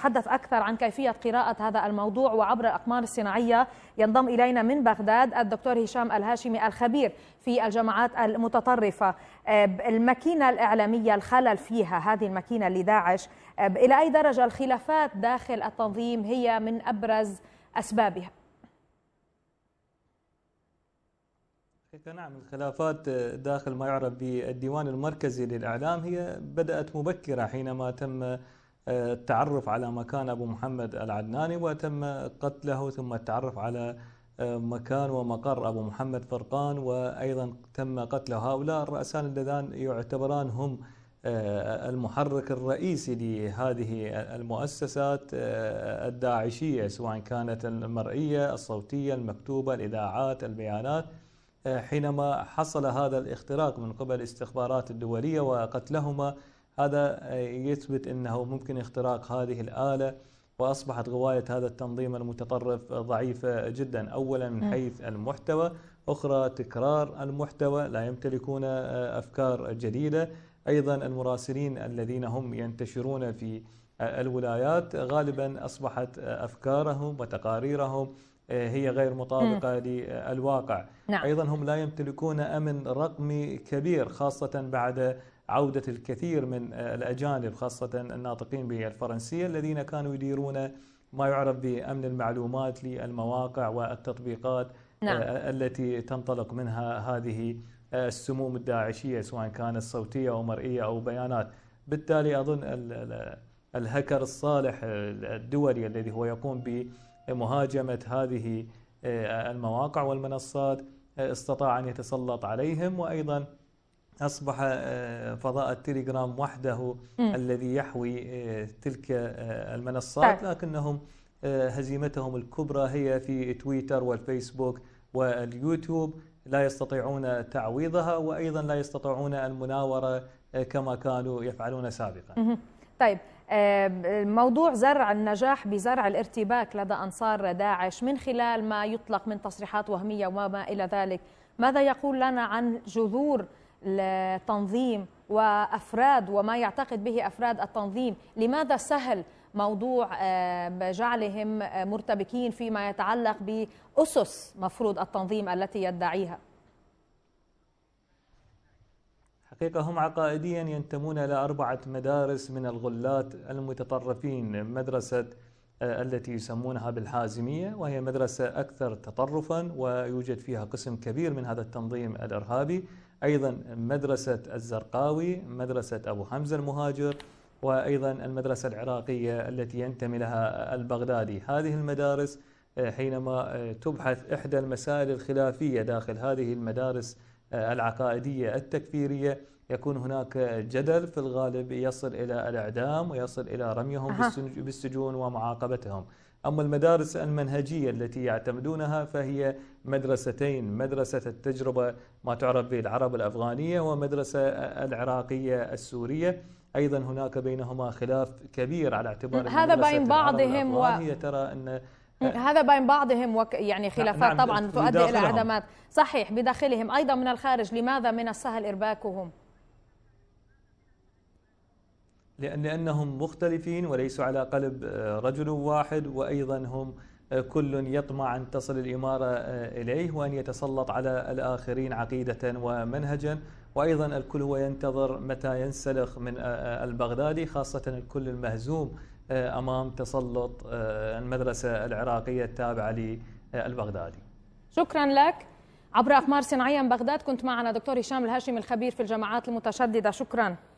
نتحدث أكثر عن كيفية قراءة هذا الموضوع وعبر الأقمار الصناعية ينضم إلينا من بغداد الدكتور هشام الهاشمي الخبير في الجماعات المتطرفة آه، الماكينة الإعلامية الخلل فيها هذه الماكينة لداعش آه، إلى أي درجة الخلافات داخل التنظيم هي من أبرز أسبابها نعم الخلافات آه، داخل ما يعرف بالديوان المركزي للإعلام هي بدأت مبكرة حينما تم التعرف على مكان أبو محمد العدناني وتم قتله ثم التعرف على آه، مكان ومقر أبو محمد فرقان وأيضا تم قتل هؤلاء الرأسان اللذان يعتبران هم آه، المحرك الرئيسي لهذه المؤسسات آه، الداعشية سواء كانت المرئية الصوتية المكتوبة الإذاعات البيانات حينما حصل هذا الاختراق من قبل الاستخبارات الدولية وقتلهما هذا آه، يثبت أنه ممكن اختراق هذه الآلة وأصبحت غواية هذا التنظيم المتطرف ضعيفة جدا أولا من حيث المحتوى أخرى تكرار المحتوى لا يمتلكون آه، أفكار جديدة أيضا المراسلين الذين هم ينتشرون في آه، الولايات غالبا أصبحت أفكارهم وتقاريرهم هي غير مطابقة م. للواقع نعم. أيضا هم لا يمتلكون أمن رقمي كبير خاصة بعد عودة الكثير من الأجانب خاصة الناطقين بالفرنسية الذين كانوا يديرون ما يعرف بأمن المعلومات للمواقع والتطبيقات نعم. آه، التي تنطلق منها هذه آه، السموم الداعشية سواء كانت صوتية أو مرئية أو بيانات بالتالي أظن الهكر الصالح الدولي الذي هو يقوم بمهاجمة هذه آه، المواقع والمنصات استطاع أن يتسلط عليهم وأيضا أصبح آه، فضاء التليجرام وحده م. الذي يحوي آه، تلك آه، المنصات طيب. لكنهم هزيمتهم الكبرى هي في تويتر والفيسبوك واليوتيوب لا يستطيعون تعويضها وأيضا لا يستطيعون المناورة كما كانوا يفعلون سابقا طيب موضوع زرع النجاح بزرع الارتباك لدى أنصار داعش من خلال ما يطلق من تصريحات وهمية وما إلى ذلك ماذا يقول لنا عن جذور التنظيم وافراد وما يعتقد به افراد التنظيم، لماذا سهل موضوع آه، جعلهم آه، مرتبكين فيما يتعلق باسس مفروض التنظيم التي يدعيها؟ حقيقة هم عقائديا ينتمون إلى أربعة مدارس من الغلات المتطرفين مدرسة آه، التي يسمونها بالحازمية وهي مدرسة أكثر تطرفا ويوجد فيها قسم كبير من هذا التنظيم الإرهابي أيضا مدرسة الزرقاوي مدرسة أبو حمزة المهاجر وأيضا المدرسة العراقية التي ينتمي لها البغدادي هذه المدارس آه، حينما آه، تبحث إحدى المسائل الخلافية داخل هذه المدارس آه، العقائدية التكفيرية يكون هناك جدل في الغالب يصل إلى الإعدام ويصل إلى رميهم بالسجون ومعاقبتهم أما المدارس المنهجية التي يعتمدونها فهي مدرستين مدرسة التجربة ما تعرف بالعرب الأفغانية ومدرسة العراقية السورية أيضا هناك بينهما خلاف كبير على اعتبار هذا بين بعضهم و... ترى أن آه. هذا بين بعضهم وك يعني نعم، خلافات نعم طبعا تؤدي الى عدمات صحيح بداخلهم ايضا من الخارج لماذا من السهل ارباكهم لأن أنهم مختلفين وليسوا على قلب آه، رجل واحد وأيضا هم كل يطمع أن تصل الإمارة آه، إليه وأن يتسلط على الآخرين عقيدة ومنهجا وأيضا الكل هو ينتظر متى ينسلخ من آه، آه، البغدادي خاصة الكل المهزوم أمام تسلط المدرسة العراقية التابعة للبغدادي شكرا لك عبر أقمار صناعية بغداد كنت معنا دكتور هشام الهاشم الخبير في الجماعات المتشددة شكرا